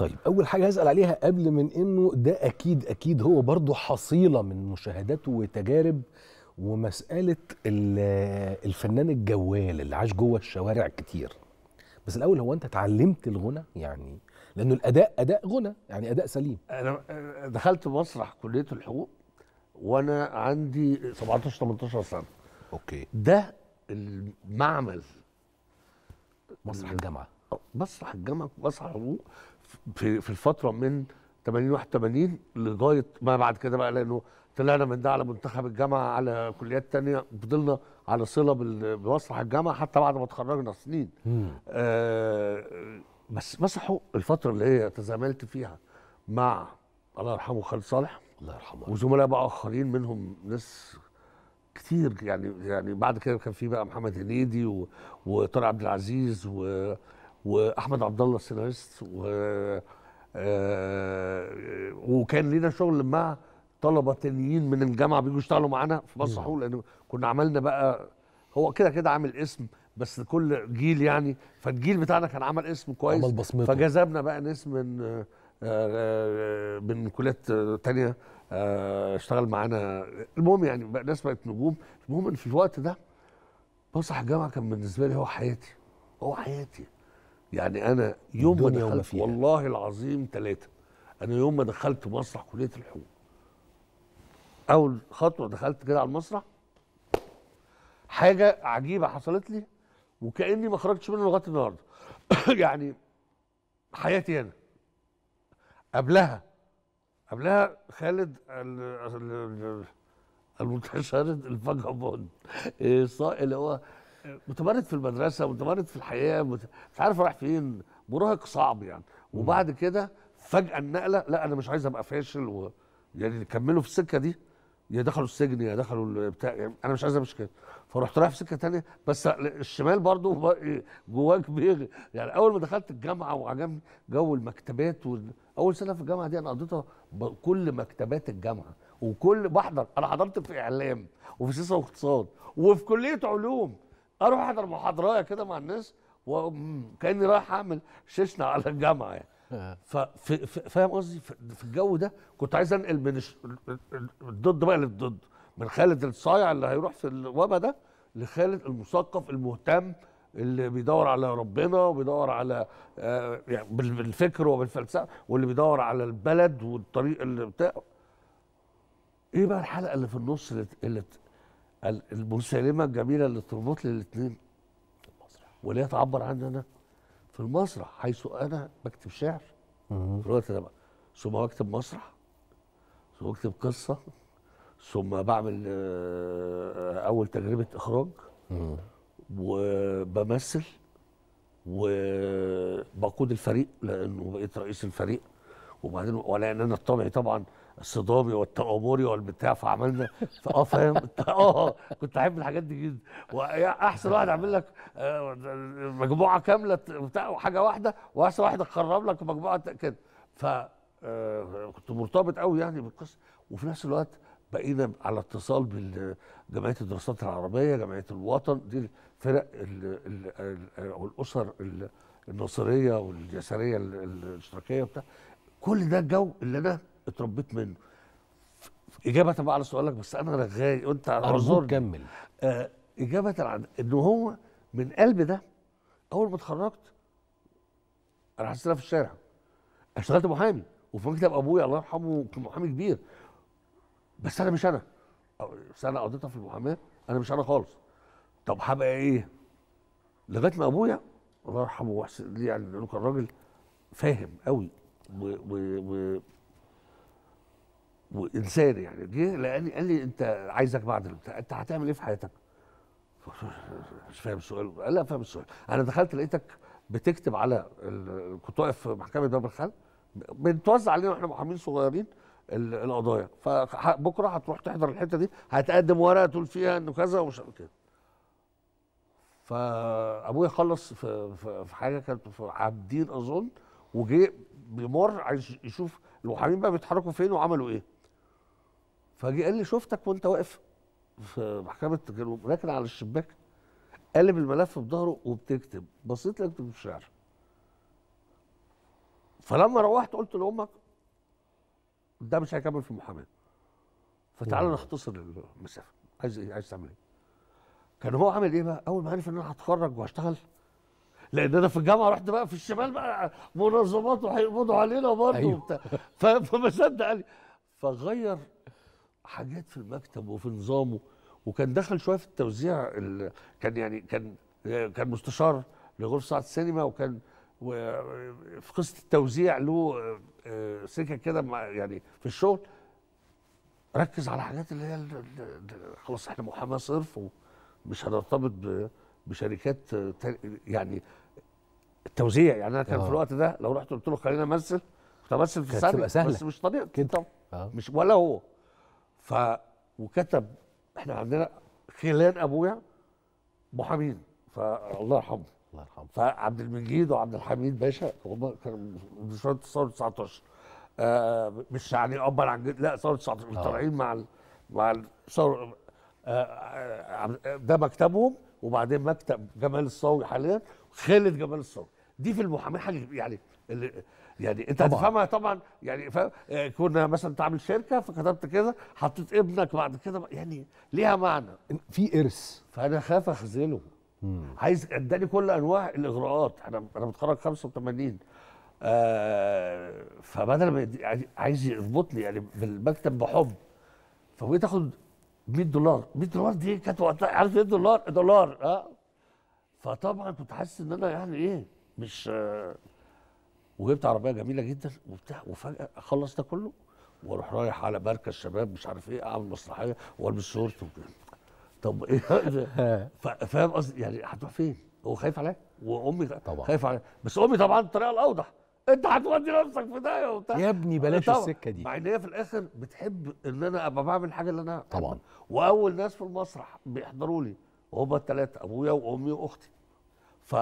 طيب اول حاجه هسال عليها قبل من انه ده اكيد اكيد هو برضه حصيله من مشاهدات وتجارب ومساله الفنان الجوال اللي عاش جوه الشوارع كتير بس الاول هو انت اتعلمت الغنى يعني لانه الاداء اداء غنى يعني اداء سليم انا دخلت مسرح كليه الحقوق وانا عندي 17 18 سنه اوكي ده المعمل مسرح الجامعه مسرح الجامعه مسرح الحقوق في في الفتره من 80 81 لغايه ما بعد كده بقى لانه طلعنا من ده على منتخب الجامعه على كليات تانية فضلنا على صله بمسرح الجامعه حتى بعد ما اتخرجنا سنين آه بس مسحوا الفتره اللي هي تزاملت فيها مع الله يرحمه خالد صالح الله يرحمه وزملاء بقى اخرين منهم ناس كتير يعني يعني بعد كده كان في بقى محمد هنيدي وطارق عبد العزيز و واحمد عبد الله السيناريست و آه، وكان لينا شغل مع طلبه تانيين من الجامعه بيجوا يشتغلوا معانا في مسرح لان كنا عملنا بقى هو كده كده عامل اسم بس كل جيل يعني فالجيل بتاعنا كان عمل اسم كويس عمل بصمته فجذبنا بقى ناس من آه، آه، من كليات تانية اشتغل معانا المهم يعني بقى ناس بقت نجوم المهم ان في الوقت ده مسرح الجامعه كان بالنسبه لي هو حياتي هو حياتي يعني انا يوم ما دخلت والله العظيم ثلاثه انا يوم ما دخلت مسرح كليه الحقوق اول خطوه دخلت كده على المسرح حاجه عجيبه حصلت لي وكاني ما خرجتش منه لغايه النهارده يعني حياتي انا قبلها قبلها خالد المتشرد الفاجابون إيه، اللي هو متمرد في المدرسه متمرد في الحياه مت... مش عارف رايح فين مراهق صعب يعني وبعد كده فجاه النقله لا انا مش عايز ابقى فاشل و... يعني كملوا في السكه دي يا دخلوا السجن يا دخلوا بتاع يعني انا مش عايز مش كده فرحت رايح في سكه ثانيه بس الشمال برضه إيه، جواك بيغي يعني اول ما دخلت الجامعه وعجبني جو المكتبات اول سنه في الجامعه دي انا قضيتها كل مكتبات الجامعه وكل بحضر انا حضرت في اعلام وفي سياسه واقتصاد وفي كليه علوم اروح احضر محاضره كده مع الناس وكاني رايح اعمل شيشنا على الجامعه يعني آه. فاهم قصدي في الجو ده كنت عايز انقل من الضد بقى للضد من خالد الصايع اللي هيروح في الوبا ده لخالد المثقف المهتم اللي بيدور على ربنا وبيدور على آه، يعني بالفكر وبالفلسفه واللي بيدور على البلد والطريق اللي بتاعه ايه بقى الحلقه اللي في النص اللي, اللي المسالمه الجميله اللي تربط لي الاثنين واللي تعبر عني انا في المسرح حيث انا بكتب شعر في الوقت ده بقى ثم بكتب مسرح ثم بكتب قصه ثم بعمل آه، اول تجربه اخراج وبمثل وبقود الفريق لانه بقيت رئيس الفريق وبعدين انا الطبيعي طبعا الصدامي والتآمري والبتاع فعملنا اه فاهم اه كنت احب الحاجات دي جدا احسن واحد عامل لك آه، مجموعه كامله بتاع وحاجه واحده واحسن واحد خرب لك مجموعه كده ف آه، كنت مرتبط قوي يعني بالقصه وفي نفس الوقت بقينا على اتصال بجمعيه الدراسات العربيه جمعيه الوطن دي الفرق والاسر الناصريه واليساريه الاشتراكيه وبتاع كل ده الجو اللي انا اتربيت منه اجابه بقى على سؤالك بس انا رغاي وانت أرزور كمل آه اجابه عن ان هو من قلب ده اول ما اتخرجت انا حسيت في الشارع اشتغلت محامي وفي مكتب ابويا الله يرحمه كان محامي كبير بس انا مش انا سنه قضيتها في المحاماه انا مش انا خالص طب هبقى ايه لغايه ما ابويا الله يرحمه ويحسن يعني لانه كان راجل فاهم قوي و و و وانسان يعني جه لقاني قال لي انت عايزك بعد البتاع انت هتعمل ايه في حياتك؟ مش فاهم السؤال قال لا فاهم السؤال انا دخلت لقيتك بتكتب على كنت واقف في محكمه باب الخل بنتوزع علينا واحنا محامين صغيرين القضايا فبكره هتروح تحضر الحته دي هتقدم ورقه تقول فيها انه كذا ومش كده فابويا خلص في, في, في حاجه كانت في عابدين اظن وجه بيمر عايز يشوف الوحامين بقى بيتحركوا فين وعملوا ايه فجه قال لي شفتك وانت واقف في محكمه كانوا راكن على الشباك قلب الملف بظهره وبتكتب بصيت لك بتكتب شعر فلما روحت قلت لامك ده مش هيكمل في المحاماه فتعالى نختصر المسافه عايز ايه عايز تعمل ايه كان هو عامل ايه بقى اول ما عرف ان انا هتخرج وهشتغل لان انا في الجامعه رحت بقى في الشمال بقى منظمات وهيقبضوا علينا برضه أيوه. وبتاع فما صدق قال فغير حاجات في المكتب وفي نظامه وكان دخل شويه في التوزيع ال... كان يعني كان كان مستشار لغرفه ساعه السينما وكان في قصه التوزيع له آه، آه، سكه كده يعني في الشغل ركز على حاجات اللي هي خلاص احنا محاماه صرف ومش هنرتبط بشركات يعني التوزيع يعني انا كان في آه. الوقت ده لو رحت قلت له خلينا امثل كنت امثل في السنه بس مش طبيعي كده آه. مش ولا هو ف وكتب احنا عندنا خلان ابويا محامين فالله يرحمه الله يرحمه فعبد المجيد وعبد الحميد باشا هم كانوا بشويه الثوره 19 آه مش يعني ابا عن جد لا ثوره 19 طالعين مع ال... مع الثوره آه، ده مكتبهم وبعدين مكتب جمال الصاوي حاليا خالد جمال الثوري دي في المحاماه حاجه يعني يعني انت هتفهمها طبعا يعني فاهم كنا مثلا تعمل شركه فكتبت كده حطيت ابنك بعد كده يعني ليها معنى في ارث فانا خاف مم. عايز اداني كل انواع الاغراءات انا انا متخرج 85 آه فبدل ما يعني عايز يربط لي يعني بالمكتب بحب فبقيت اخد 100 دولار 100 دولار دي كانت وقتها عارف ايه دولار دولار اه فطبعا كنت حاسس ان انا يعني ايه مش وجبت عربيه جميله جدا وبتاع وفجاه اخلص ده كله واروح رايح على مركز شباب مش عارف ايه اعمل مسرحيه والبس شورت طب ايه فاهم قصدي يعني هتروح فين؟ هو خايف عليا وامي طبعا خايف عليا بس امي طبعا الطريقه الاوضح انت هتودي نفسك في داهيه وبتاع يا ابني بلاش السكه دي مع ان هي في الاخر بتحب ان انا ابقى بعمل الحاجه اللي انا طبعا واول ناس في المسرح بيحضروا لي وهم الثلاثه ابويا وامي واختي ف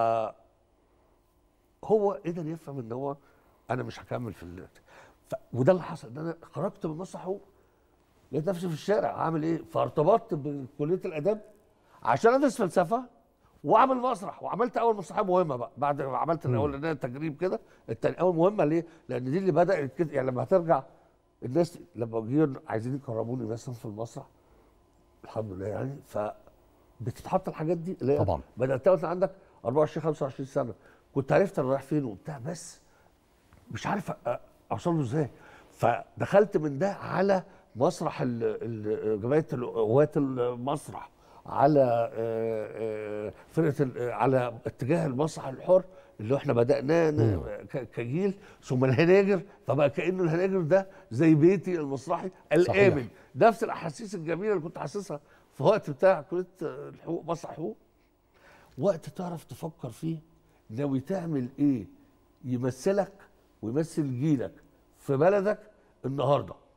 هو قدر يفهم ان هو انا مش هكمل في ال... ف... وده اللي حصل ان انا خرجت من المسرح لقيت نفسي في الشارع عامل ايه فارتبطت بكليه الاداب عشان ادرس فلسفه واعمل مسرح وعملت اول مسرحيه مهمه بقى بعد ما عملت الاولانيه تجريب كده التاني اول مهمه ليه؟ لان دي اللي بدات كده يعني لما هترجع الناس لما جيوا عايزين يكرموني مثلا في المسرح الحمد لله يعني ف بتتحط الحاجات دي طبعا بدات وانت عندك 24 25 سنه كنت عرفت انا رايح فين وبتاع بس مش عارف اوصل له ازاي فدخلت من ده على مسرح جمعيه قوات المسرح على فرقه على اتجاه المسرح الحر اللي احنا بدأناه كجيل ثم الهناجر فبقى كأنه الهناجر ده زي بيتي المسرحي الآمن نفس الأحاسيس الجميلة اللي كنت حاسسها في وقت بتاع كليه الحقوق مسرح حقوق وقت تعرف تفكر فيه ناوي تعمل ايه يمثلك ويمثل جيلك في بلدك النهارده